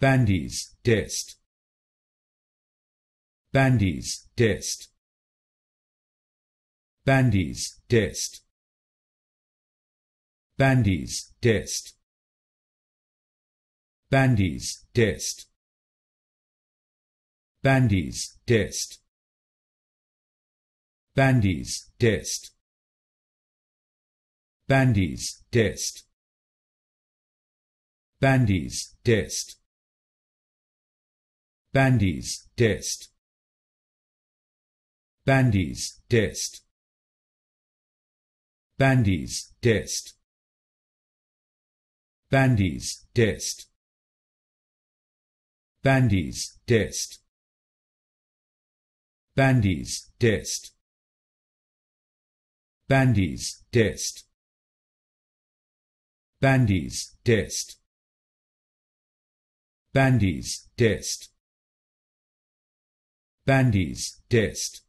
Bandies, test. Bandies, test. Bandies, test. Bandies, test. Bandies, test. Bandies, test. Bandies, test. Bandies, test. Bandies, test. Bandies, test. Bandies, test. Bandies, test. Bandies, test. Bandies, test. Bandies, test. Bandies, test. Bandies, test. Bandies, test. Bandies, test